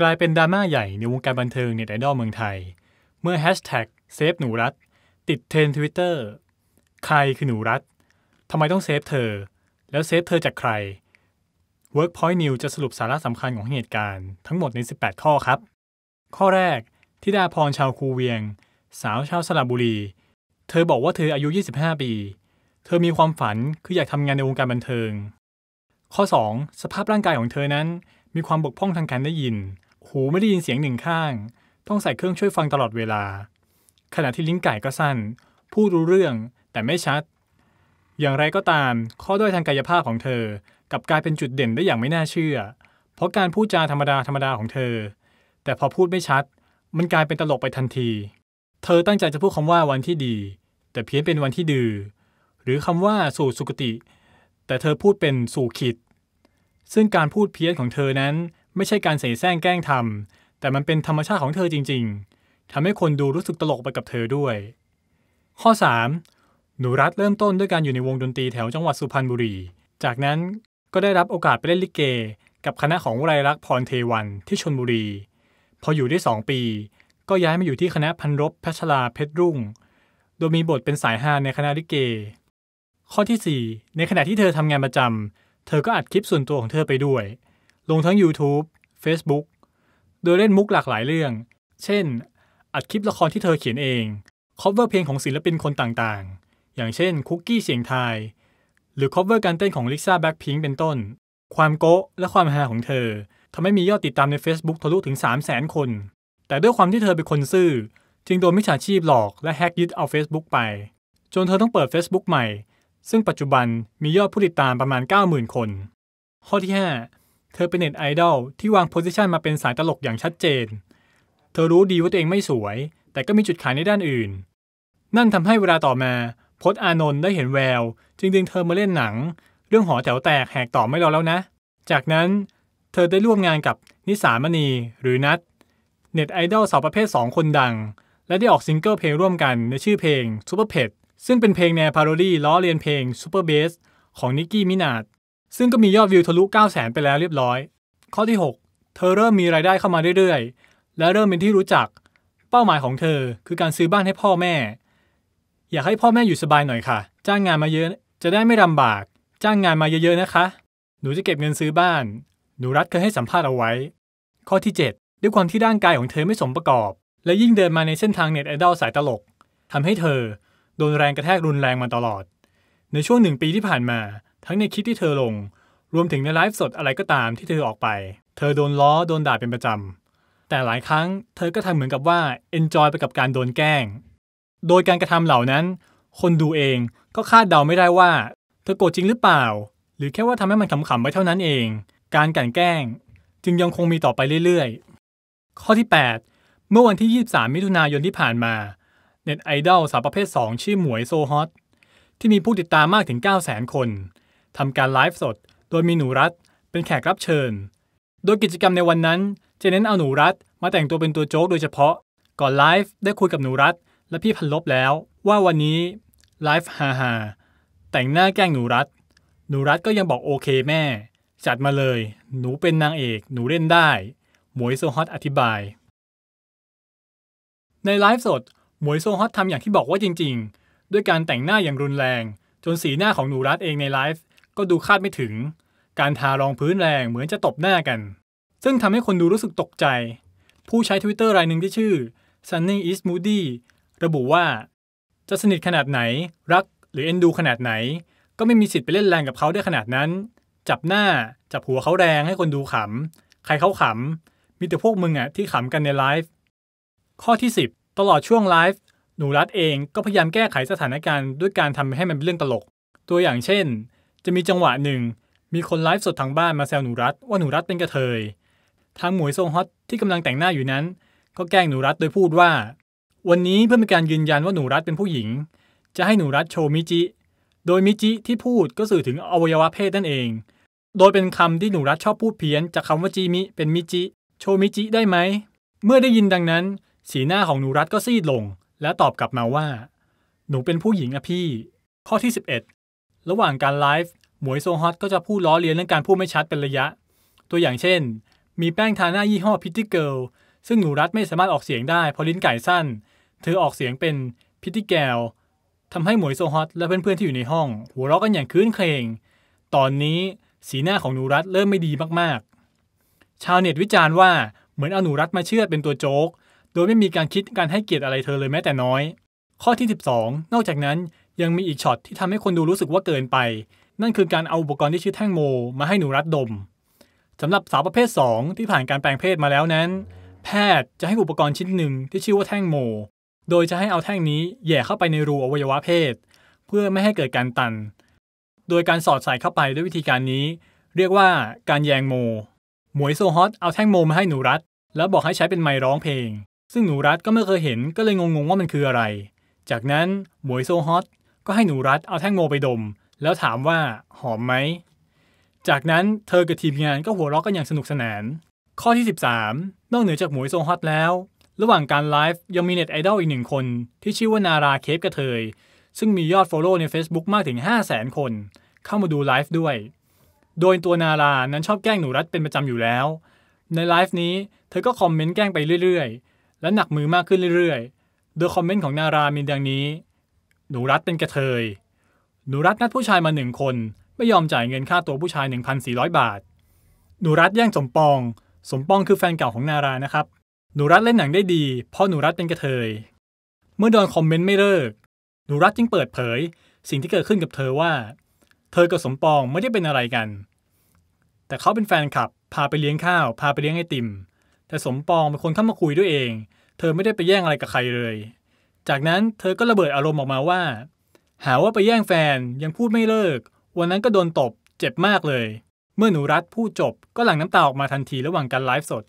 กลายเป็นดราม่าใหญ่ในวงการบันเทิงในตไอดอลเมืองไทย เมื่อแฮชแท็กเซฟหนูรัฐติดเทรนทวิตเตอร์ใครคือหนูรัฐทำไมต้องเซฟเธอ แล้วเซฟเธอจากใคร Workpoint News จะสรุปสาระสำคัญของเหตุการณ์ทั้งหมดใน 18 ข้อครับ ข้อแรกทิดาพรชาวคูเวียง สาวชาวสระบุรี เธอบอกว่าเธออายุ 25 ปี เธอมีความฝันคืออยากทำงานในวงการบันเทิง ข้อ2สภาพร่างกายของเธอนั้น มีความบกพร่องทางการได้ยินหูไม่ได้ยินเสียงหนึ่งข้าง ต้องใส่เครื่องช่วยฟังตลอดเวลา ขณะที่ลิ้นไก่ก็สั้น พูดรู้เรื่องแต่ไม่ชัด อย่างไรก็ตาม ข้อด้อยทางกายภาพของเธอ กับกลายเป็นจุดเด่นได้อย่างไม่น่าเชื่อ เพราะการพูดจาธรรมดาธรรมดาของเธอ แต่พอพูดไม่ชัด มันกลายเป็นตลกไปทันที เธอตั้งใจจะพูดคำว่าวันที่ดี แต่เพี้ยนเป็นวันที่ดือหรือคำว่าสู่สุขติ แต่เธอพูดเป็นสู่ขิด ซึ่งการพูดเพี้ยนของเธอนั้นไม่ใช่การเสแสร้งแกล้งทำแต่มันเป็นธรรมชาติของเธอจริง ๆทำให้คนดูรู้สึกตลกไปกับเธอด้วย ข้อ 3. หนูรัฐเริ่มต้นด้วยการอยู่ในวงดนตรีแถวจังหวัดสุพรรณบุรี จากนั้นก็ได้รับโอกาสไปเล่นลิเก กับคณะของวรัยรักพรเทวันที่ชนบุรี พออยู่ได้ 2 ปี ก็ย้ายมาอยู่ที่คณะพันรบพัชราเพชรรุ่ง โดยมีบทเป็นสายฮาในคณะลิเก ข้อที่4ในขณะที่เธอทำงานประจำเธอก็อัดคลิปส่วนตัวของเธอไปด้วยลงทั้ง YouTube Facebook โดยเล่นมุกหลากหลายเรื่อง เช่น อัดคลิปละครที่เธอเขียนเองคอเวอร์เพลงของศิลปินคนต่างๆ อย่างเช่น คุกกี้เสียงไทย หรือคอเวอร์การเต้นของลิซ่าแบ็คพิงค์เป็นต้น ความโกะและความฮาของเธอทำให้มียอดติดตามใน Facebook ทะลุถึง3 0 0 0 0 0 คน แต่ด้วยความที่เธอเป็นคนซื่อจึงโดนมิจฉาชีพหลอกและแฮกยึดเอา Facebook ไป จนเธอต้องเปิด Facebook ใหม่ ซึ่งปัจจุบันมียอดผู้ติดตามประมาณ 90,000 คน ข้อที่5เธอเป็นเน็ตไอดอลที่วางโพสิชันมาเป็นสายตลกอย่างชัดเจน เธอรู้ดีว่าตัวเองไม่สวย แต่ก็มีจุดขายในด้านอื่น นั่นทำให้เวลาต่อมาพศอานนท์ได้เห็นแววจึงดึงเธอมาเล่นหนัง เรื่องหอแถวแตกแหกต่อไม่รอแล้วนะ จากนั้น เธอได้ร่วมงานกับนิสามณีหรือนัทเน็ตไอดอลสาวประเภท 2 คนดัง และได้ออกซิงเกิลเพลงร่วมกันในชื่อเพลง Super Pet ซึ่งเป็นเพลงแนวพาโรดี้ล้อเลียนเพลง Super Bass ของนิกกี้มินาดซึ่งก็มียอดวิวทะลุ 9 0 0แสนไปแล้วเรียบร้อย ข้อที่ 6 เธอเริ่มมีรายได้เข้ามาเรื่อยๆ และเริ่มเป็นที่รู้จัก เป้าหมายของเธอคือการซื้อบ้านให้พ่อแม่ อยากให้พ่อแม่อยู่สบายหน่อยค่ะ จ้างงานมาเยอะ จะได้ไม่ลำบาก จ้างงานมาเยอะ ๆนะคะ หนูจะเก็บเงินซื้อบ้าน หนูรัฐเคยให้สัมภาษณ์เอาไว้ ข้อที่ 7 ด้วยความที่ร่างกายของเธอไม่สมประกอบ และยิ่งเดินมาในเส้นทางเน็ตไอดอลสายตลกทำให้เธอโดนแรงกระแทกรุนแรงมาตลอด ในช่วงหนึ่งปีที่ผ่านมาทั้งในคลิปที่เธอลง รวมถึงในไลฟ์สดอะไรก็ตามที่เธอออกไป เธอโดนล้อโดนด่าเป็นประจำ แต่หลายครั้ง เธอก็ทำเหมือนกับว่าเอนจอยไปกับการโดนแกล้ง โดยการกระทำเหล่านั้น คนดูเองก็คาดเดาไม่ได้ว่า เธอโกรธจริงหรือเปล่า หรือแค่ว่าทำให้มันขำ ๆไว้เท่านั้นเอง การกันแกล้ง จึงยังคงมีต่อไปเรื่อย ๆ ข้อที่ 8 เมื่อวันที่23มิถุนายนที่ผ่านมา เน็ตไอดอลสาวประเภท 2ชื่อหมวยโซฮอตที่มีผู้ติดตามมากถึง 9 0 0 0 0 0คนทำการไลฟ์สด โดยมีหนูรัฐเป็นแขกรับเชิญ โดยกิจกรรมในวันนั้นจะเน้นเอาหนูรัฐมาแต่งตัวเป็นตัวโจ๊กโดยเฉพาะ ก่อนไลฟ์ได้คุยกับหนูรัฐและพี่พันลบแล้วว่าวันนี้ไลฟ์ฮาฮาแต่งหน้าแกล้งหนูรัฐหนูรัฐก็ยังบอกโอเคแม่ จัดมาเลย หนูเป็นนางเอกหนูเล่นได้ หมวยโซฮอตอธิบาย ในไลฟ์สดหมวยโซฮอตทำอย่างที่บอกว่าจริงๆ ด้วยการแต่งหน้าอย่างรุนแรง จนสีหน้าของหนูรัฐเองในไลฟ์ก็ดูคาดไม่ถึง การทารองพื้นแรงเหมือนจะตบหน้ากัน ซึ่งทำให้คนดูรู้สึกตกใจ ผู้ใช้ทวิตเตอร์รายหนึ่งที่ชื่อ Sunny is Moody ระบุว่า จะสนิทขนาดไหน รักหรือเอ็นดูขนาดไหน ก็ไม่มีสิทธิ์ไปเล่นแรงกับเขาได้ขนาดนั้น จับหน้า จับหัวเขาแรงให้คนดูขำ ใครเขาขำ มีแต่พวกมึงอะที่ขำกันในไลฟ์ ข้อที่ 10 ตลอดช่วงไลฟ์หนูรัดเองก็พยายามแก้ไขสถานการณ์ด้วยการทำให้มันเป็นเรื่องตลก ตัวอย่างเช่นจะมีจังหวะหนึ่งมีคนไลฟ์สดทางบ้านมาแซวหนูรัตว่าหนูรัตเป็นกระเทยทางหมวยทรงฮอตที่กำลังแต่งหน้าอยู่นั้น ก็แกล้งหนูรัตโดยพูดว่า วันนี้เพื่อเป็นการยืนยันว่าหนูรัตเป็นผู้หญิง จะให้หนูรัตโชว์มิจิ โดยมิจิที่พูดก็สื่อถึงอวัยวะเพศนั่นเอง โดยเป็นคำที่หนูรัตชอบพูดเพี้ยนจากคาว่าจีมิเป็นมิจิโชว์มิจิได้ไหมเมื่อได้ยินดังนั้น สีหน้าของหนูรัตก็ซีดลง และตอบกลับมาว่า หนูเป็นผู้หญิงอะพี่ ข้อที่ 11ระหว่างการไลฟ์ หมวยโซฮอต ก็จะพูดล้อเลียนเรื่องการพูดไม่ชัดเป็นระยะ ตัวอย่างเช่น มีแป้งทาหน้ายี่ห้อพิตตี้เกิลซึ่งหนูรัฐไม่สามารถออกเสียงได้ เพราะลิ้นไก่สั้น เธอออกเสียงเป็นพิตตี้แกลทำให้หมวยโซฮอต และเพื่อนๆที่อยู่ในห้อง หัวเราะกันอย่างคืนเครงตอนนี้สีหน้าของหนูรัฐเริ่มไม่ดีมากๆ ชาวเน็ตวิจารณ์ว่า เหมือนเอาหนูรัฐมาเชื่อเป็นตัวโจ๊กโดยไม่มีการคิดการให้เกียรติอะไรเธอเลยแม้แต่น้อย ข้อที่ 12นอกจากนั้นยังมีอีกช็อตที่ทำให้คนดูรู้สึกว่าเกินไป นั่นคือการเอาอุปกรณ์ที่ชื่อแท่งโม มาให้หนูรัดดม สำหรับสาวประเภท 2 ที่ผ่านการแปลงเพศมาแล้วนั้น แพทย์จะให้อุปกรณ์ชิ้นหนึ่งที่ชื่อว่าแท่งโม โดยจะให้เอาแท่งนี้แย่เข้าไปในรูอวัยวะเพศ เพื่อไม่ให้เกิดการตัน โดยการสอดใส่เข้าไปด้วยวิธีการนี้ เรียกว่า การแยงโมหมวยโซฮอตเอาแท่งโมมาให้หนูรัดแล้วบอกให้ใช้เป็นไมร้องเพลง ซึ่งหนูรัดก็ไม่เคยเห็น ก็เลยงงๆว่ามันคืออะไร จากนั้นหมวยโซฮอตก็ให้หนูรัดเอาแท่งโมไปดม แล้วถามว่าหอมไหม จากนั้นเธอกับทีมงานก็หัวเราะกันอย่างสนุกสนาน ข้อที่ 13 นอกเหนือจากหมวยทรงฮอตแล้ว ระหว่างการไลฟ์ยังมีเน็ตไอดอลอีกหนึ่งคน ที่ชื่อว่านาราเคปกระเทย ซึ่งมียอด f ฟลโล่ใน Facebook มากถึง5 0 0 0 0 0คน เข้ามาดูไลฟ์ด้วย โดยตัวนารานั้นชอบแกล้งหนูรัดเป็นประจำอยู่แล้ว ในไลฟ์นี้ เธอก็คอมเมนต์แกล้งไปเรื่อยๆ และหนักมือมากขึ้นเรื่อยๆ โดยคอมเมนต์ของนารามีดังนี้หนูรัฐเป็นกระเทยหนูรัฐนัดผู้ชายมาหนึ่งคน ไม่ยอมจ่ายเงินค่าตัวผู้ชาย 1,400 บาท หนูรัฐแย่งสมปอง สมปองคือแฟนเก่าของนารานะครับ หนูรัฐเล่นหนังได้ดี เพราะหนูรัฐเป็นกระเทย เมื่อโดนคอมเมนต์ไม่เลิกหนูรัฐจึงเปิดเผย สิ่งที่เกิดขึ้นกับเธอว่า เธอกับสมปองไม่ได้เป็นอะไรกัน แต่เขาเป็นแฟนคลับพาไปเลี้ยงข้าวพาไปเลี้ยงไอติม แต่สมปองเป็นคนเข้ามาคุยด้วยเอง เธอไม่ได้ไปแย่งอะไรกับใครเลยจากนั้นเธอก็ระเบิดอารมณ์ออกมาว่า หาว่าไปแย่งแฟนยังพูดไม่เลิก วันนั้นก็โดนตบเจ็บมากเลย เมื่อหนูรัฐพูดจบก็หลั่งน้ำตาออกมาทันทีระหว่างการไลฟ์สด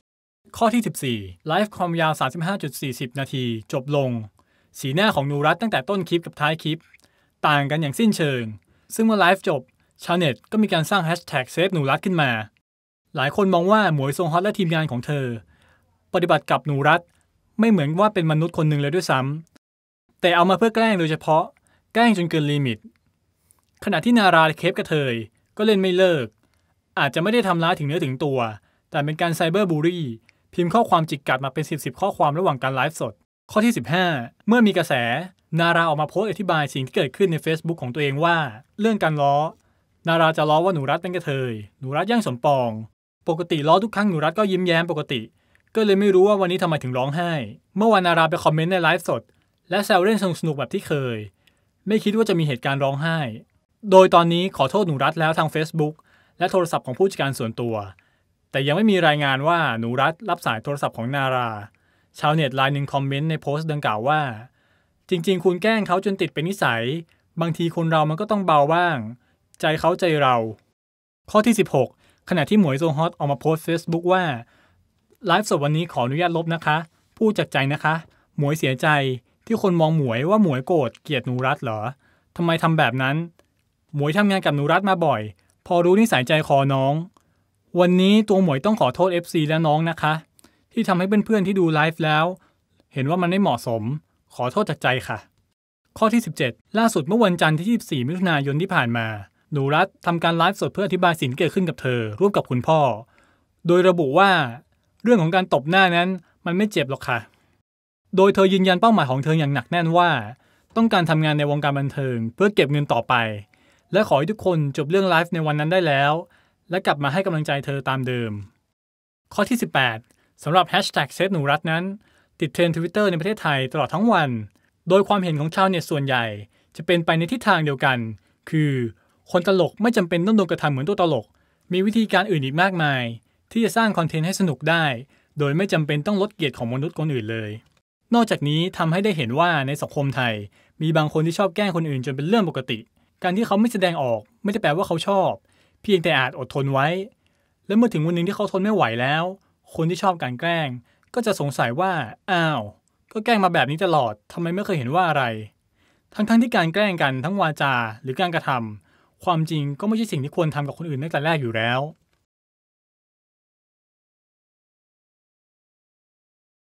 ข้อที่ 14ไลฟ์ความยาว 35.40 นาที จบลง สีหน้าของหนูรัฐตั้งแต่ต้นคลิปกับท้ายคลิป ต่างกันอย่างสิ้นเชิง ซึ่งเมื่อไลฟ์จบชาวเน็ตก็มีการสร้างแฮชแท็กเซฟหนูรัฐขึ้นมา หลายคนมองว่าหมวยทรงฮอตและทีมงานของเธอ ปฏิบัติกับหนูรัฐไม่เหมือนว่าเป็นมนุษย์คนหนึ่งเลยด้วยซ้ำแต่เอามาเพื่อแกล้งโดยเฉพาะ แกล้งจนเกินลิมิต ขณะที่นาราเคปกระเทย ก็เล่นไม่เลิก อาจจะไม่ได้ทำร้ายถึงเนื้อถึงตัว แต่เป็นการไซเบอร์บูรี่พิมพ์ข้อความจิกกัดมาเป็น 10บ0ข้อความระหว่างการไลฟ์สด ข้อที่ 15 เมื่อมีกระแส นาราออกมาโพสต์อธิบายสิ่งที่เกิดขึ้นใน Facebook ของตัวเองว่า เรื่องการล้อ นาราจะล้อว่าหนูรัฐเป็นกระเทยหนูรัฐย่างสมปอง ปกติล้อทุกครั้งหนูรัฐก็ยิ้มแย้มปกติ ก็เลยไม่รู้ว่าวันนี้ทำไมถึงร้องไห้ เมื่อวานนาราไปคอมเมนต์ในไลฟ์สดและแซวเล่นสนุกแบบที่เคย ไม่คิดว่าจะมีเหตุการณ์ร้องไห้ โดยตอนนี้ขอโทษหนูรัฐแล้วทาง Facebook และโทรศัพท์ของผู้จัดการส่วนตัว แต่ยังไม่มีรายงานว่าหนูรัฐรับสายโทรศัพท์ของนารา ชาวเน็ตลายหนึ่งคอมเมนต์ในโพสต์ดังกล่าวว่า จริงๆคุณแกล้งเขาจนติดเป็นนิสัย บางทีคนเรามันก็ต้องเบาบ้าง ใจเขาใจเรา ข้อที่ 16 ขณะที่หมวยโซฮอตออกมาโพสต์ Facebook ว่าไลฟ์สดวันนี้ขออนุญาตลบนะคะพูดจากใจนะคะ หมวยเสียใจที่คนมองหมวยว่าหมวยโกรธเกลียดหนูรัตเหรอ ทำไมทำแบบนั้น หมวยทำงานกับหนูรัตมาบ่อย พอรู้นิสัยใจคอน้อง วันนี้ตัวหมวยต้องขอโทษ FC และน้องนะคะ ที่ทำให้เพื่อนๆที่ดูไลฟ์แล้ว เห็นว่ามันไม่เหมาะสม ขอโทษจากใจค่ะ ข้อที่ 17 ล่าสุดเมื่อวันจันทร์ที่ 24 มิถุนายนที่ผ่านมาหนูรัตทำการไลฟ์สดเพื่ออธิบายสิ่งที่เกิดขึ้นกับเธอ ร่วมกับคุณพ่อ โดยระบุว่าเรื่องของการตบหน้านั้นมันไม่เจ็บหรอกค่ะโดยเธอยืนยันเป้าหมายของเธออย่างหนักแน่นว่า ต้องการทำงานในวงการบันเทิงเพื่อเก็บเงินต่อไป และขอให้ทุกคนจบเรื่องไลฟ์ในวันนั้นได้แล้ว และกลับมาให้กำลังใจเธอตามเดิม ข้อที่ 18 สำหรับแฮชแท็กเซฟหนูรัตนั้น ติดเทรนด์ทวิตเตอร์ในประเทศไทยตลอดทั้งวัน โดยความเห็นของชาวเน็ตส่วนใหญ่ จะเป็นไปในทิศทางเดียวกัน คือคนตลกไม่จำเป็นต้องโดนกระทำเหมือนตัวตลก มีวิธีการอื่นอีกมากมาย ที่จะสร้างคอนเทนต์ให้สนุกได้โดยไม่จำเป็นต้องลดเกียรติของมนุษย์คนอื่นเลยนอกจากนี้ทำให้ได้เห็นว่าในสังคมไทย มีบางคนที่ชอบแกล้งคนอื่นจนเป็นเรื่องปกติ การที่เขาไม่แสดงออก ไม่ได้แปลว่าเขาชอบ เพียงแต่อาจอดทนไว้ และเมื่อถึงวันหนึ่งที่เขาทนไม่ไหวแล้ว คนที่ชอบการแกล้งก็จะสงสัยว่า อ้าว ก็แกล้งมาแบบนี้ตลอดทำไมไม่เคยเห็นว่าอะไร ทั้งๆทที่การแกล้งกันทั้งวาจาหรือการกระทำความจริงก็ไม่ใช่สิ่งที่ควรทำกับคนอื่นตั้งแต่แรกอยู่แล้ว